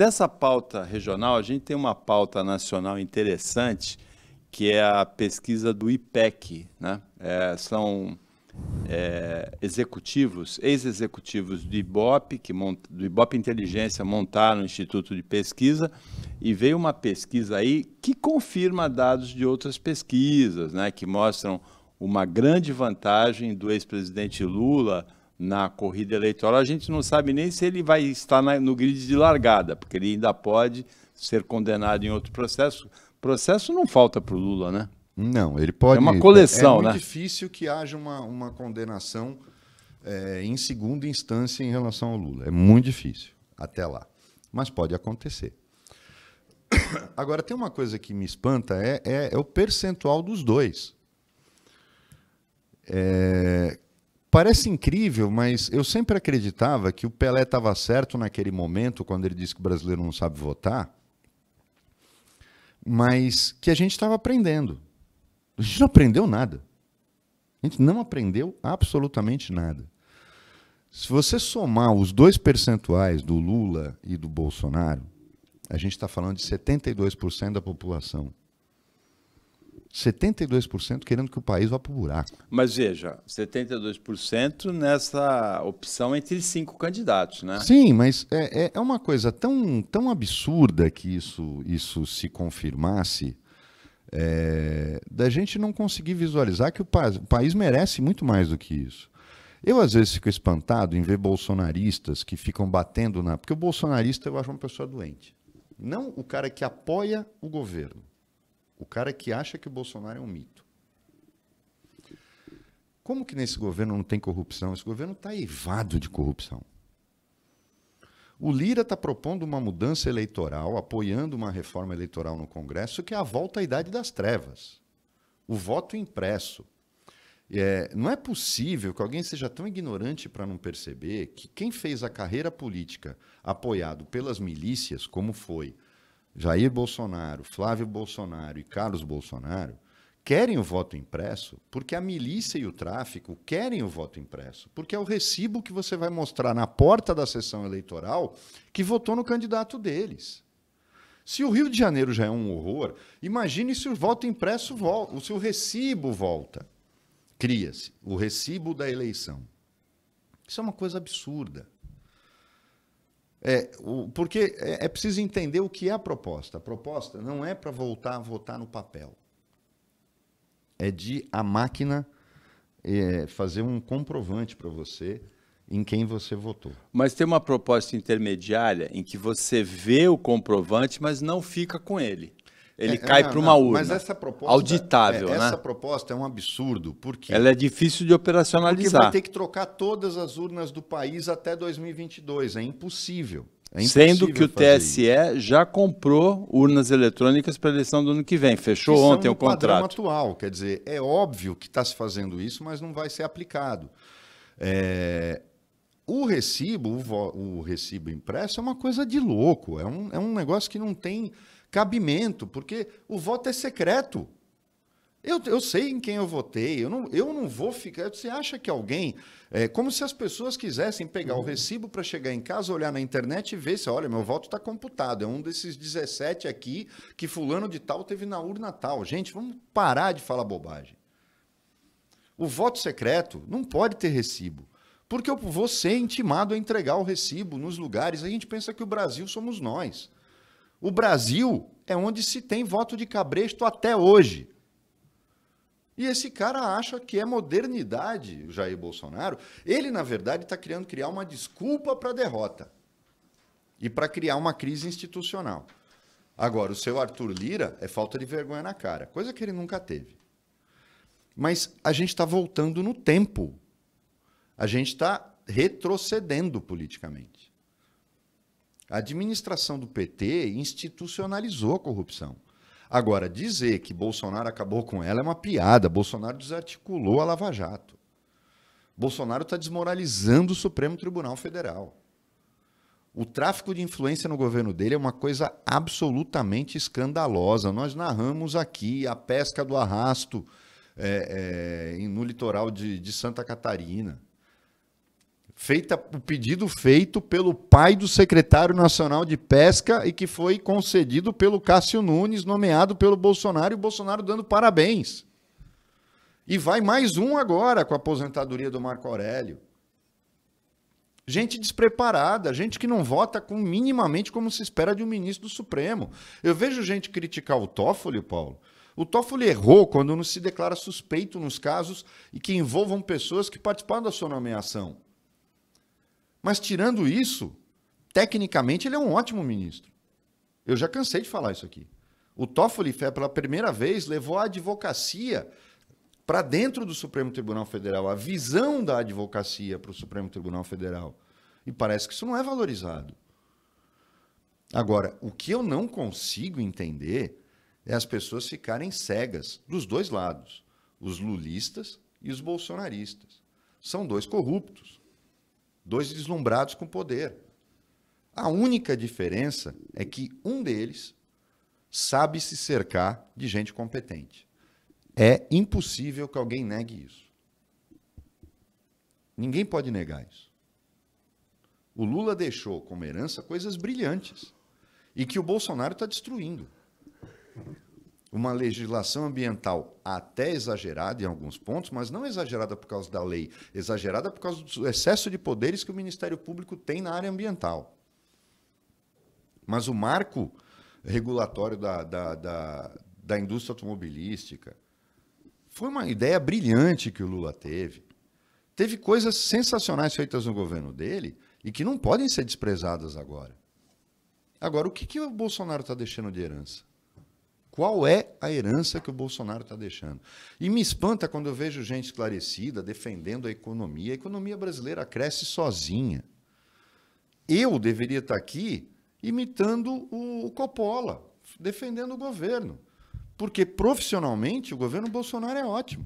Dessa pauta regional, a gente tem uma pauta nacional interessante, que é a pesquisa do IPEC. Né? É, são é, executivos, ex-executivos do IBOP, que monta, do IBOP Inteligência montaram o Instituto de Pesquisa, e veio uma pesquisa aí que confirma dados de outras pesquisas, né, que mostram uma grande vantagem do ex-presidente Lula na corrida eleitoral, a gente não sabe nem se ele vai estar na, no grid de largada, porque ele ainda pode ser condenado em outro processo. Processo não falta para o Lula, né? Não, ele pode. É uma coleção, é, né? É difícil que haja uma, uma condenação é, em segunda instância em relação ao Lula. É muito difícil até lá. Mas pode acontecer. Agora, tem uma coisa que me espanta: é, é, é o percentual dos dois. É, Parece incrível, mas eu sempre acreditava que o Pelé estava certo naquele momento, quando ele disse que o brasileiro não sabe votar, mas que a gente estava aprendendo. A gente não aprendeu nada. A gente não aprendeu absolutamente nada. Se você somar os dois percentuais do Lula e do Bolsonaro, a gente está falando de 72% da população. 72% querendo que o país vá para o buraco. Mas veja, 72% nessa opção entre cinco candidatos, né? Sim, mas é, é, é uma coisa tão, tão absurda que isso, isso se confirmasse, é, da gente não conseguir visualizar que o, pa o país merece muito mais do que isso. Eu, às vezes, fico espantado em ver bolsonaristas que ficam batendo na. Porque o bolsonarista eu acho uma pessoa doente. Não o cara que apoia o governo. O cara que acha que o Bolsonaro é um mito. Como que nesse governo não tem corrupção? Esse governo está evado de corrupção. O Lira está propondo uma mudança eleitoral, apoiando uma reforma eleitoral no Congresso, que é a volta à idade das trevas. O voto impresso. É, não é possível que alguém seja tão ignorante para não perceber que quem fez a carreira política apoiado pelas milícias, como foi Jair Bolsonaro, Flávio Bolsonaro e Carlos Bolsonaro querem o voto impresso porque a milícia e o tráfico querem o voto impresso, porque é o recibo que você vai mostrar na porta da sessão eleitoral que votou no candidato deles. Se o Rio de Janeiro já é um horror, imagine se o voto impresso volta, se o recibo volta. Cria-se o recibo da eleição. Isso é uma coisa absurda. É, o, porque é, é preciso entender o que é a proposta. A proposta não é para voltar a votar no papel. É de a máquina é, fazer um comprovante para você em quem você votou. Mas tem uma proposta intermediária em que você vê o comprovante, mas não fica com ele ele é, é cai para uma urna. Mas essa proposta, é, auditável, é, né? essa proposta é um absurdo, porque ela é difícil de operacionalizar. Porque vai ter que trocar todas as urnas do país até 2022, é impossível. É Sendo que o TSE isso. já comprou urnas eletrônicas para a eleição do ano que vem, fechou que ontem o contrato. atual, quer dizer, é óbvio que está se fazendo isso, mas não vai ser aplicado. É, o recibo, o, o, recibo impresso é uma coisa de louco, é um, é um negócio que não tem cabimento, porque o voto é secreto. Eu, eu sei em quem eu votei, eu não, eu não vou ficar. Você acha que alguém. É como se as pessoas quisessem pegar o recibo para chegar em casa, olhar na internet e ver se, olha, meu voto está computado. É um desses 17 aqui que Fulano de Tal teve na urna tal. Gente, vamos parar de falar bobagem. O voto secreto não pode ter recibo, porque eu vou ser intimado a entregar o recibo nos lugares. A gente pensa que o Brasil somos nós. O Brasil é onde se tem voto de cabresto até hoje. E esse cara acha que é modernidade, o Jair Bolsonaro. Ele, na verdade, está criando criar uma desculpa para a derrota e para criar uma crise institucional. Agora, o seu Arthur Lira é falta de vergonha na cara, coisa que ele nunca teve. Mas a gente está voltando no tempo. A gente está retrocedendo politicamente. A administração do PT institucionalizou a corrupção. Agora, dizer que Bolsonaro acabou com ela é uma piada. Bolsonaro desarticulou a Lava Jato. Bolsonaro está desmoralizando o Supremo Tribunal Federal. O tráfico de influência no governo dele é uma coisa absolutamente escandalosa. Nós narramos aqui a pesca do arrasto é, é, no litoral de, de Santa Catarina feita o pedido feito pelo pai do secretário nacional de pesca e que foi concedido pelo Cássio Nunes, nomeado pelo Bolsonaro, e o Bolsonaro dando parabéns. E vai mais um agora com a aposentadoria do Marco Aurélio. Gente despreparada, gente que não vota com minimamente como se espera de um ministro do Supremo. Eu vejo gente criticar o Toffoli, Paulo, o Toffoli errou quando não se declara suspeito nos casos e que envolvam pessoas que participaram da sua nomeação. Mas tirando isso, tecnicamente ele é um ótimo ministro. Eu já cansei de falar isso aqui. O Toffoli, pela primeira vez, levou a advocacia para dentro do Supremo Tribunal Federal, a visão da advocacia para o Supremo Tribunal Federal. E parece que isso não é valorizado. Agora, o que eu não consigo entender é as pessoas ficarem cegas dos dois lados, os lulistas e os bolsonaristas. São dois corruptos dois deslumbrados com poder. A única diferença é que um deles sabe se cercar de gente competente. É impossível que alguém negue isso. Ninguém pode negar isso. O Lula deixou como herança coisas brilhantes e que o Bolsonaro está destruindo uma legislação ambiental até exagerada em alguns pontos, mas não exagerada por causa da lei, exagerada por causa do excesso de poderes que o Ministério Público tem na área ambiental. Mas o marco regulatório da, da, da, da indústria automobilística foi uma ideia brilhante que o Lula teve. Teve coisas sensacionais feitas no governo dele e que não podem ser desprezadas agora. Agora, o que, que o Bolsonaro está deixando de herança? Qual é a herança que o Bolsonaro está deixando? E me espanta quando eu vejo gente esclarecida defendendo a economia. A economia brasileira cresce sozinha. Eu deveria estar tá aqui imitando o Coppola, defendendo o governo. Porque profissionalmente o governo Bolsonaro é ótimo.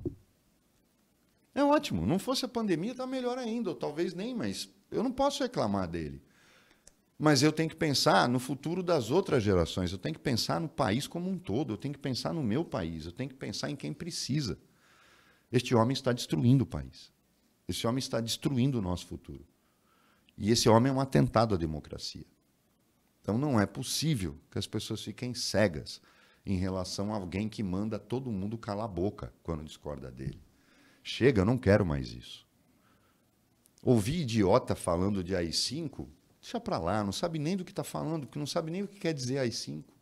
É ótimo. Não fosse a pandemia, está melhor ainda, ou talvez nem, mas eu não posso reclamar dele. Mas eu tenho que pensar no futuro das outras gerações, eu tenho que pensar no país como um todo, eu tenho que pensar no meu país, eu tenho que pensar em quem precisa. Este homem está destruindo o país. Esse homem está destruindo o nosso futuro. E esse homem é um atentado à democracia. Então não é possível que as pessoas fiquem cegas em relação a alguém que manda todo mundo calar a boca quando discorda dele. Chega, eu não quero mais isso. Ouvir idiota falando de AI-5 Deixa para lá, não sabe nem do que está falando, porque não sabe nem o que quer dizer as cinco.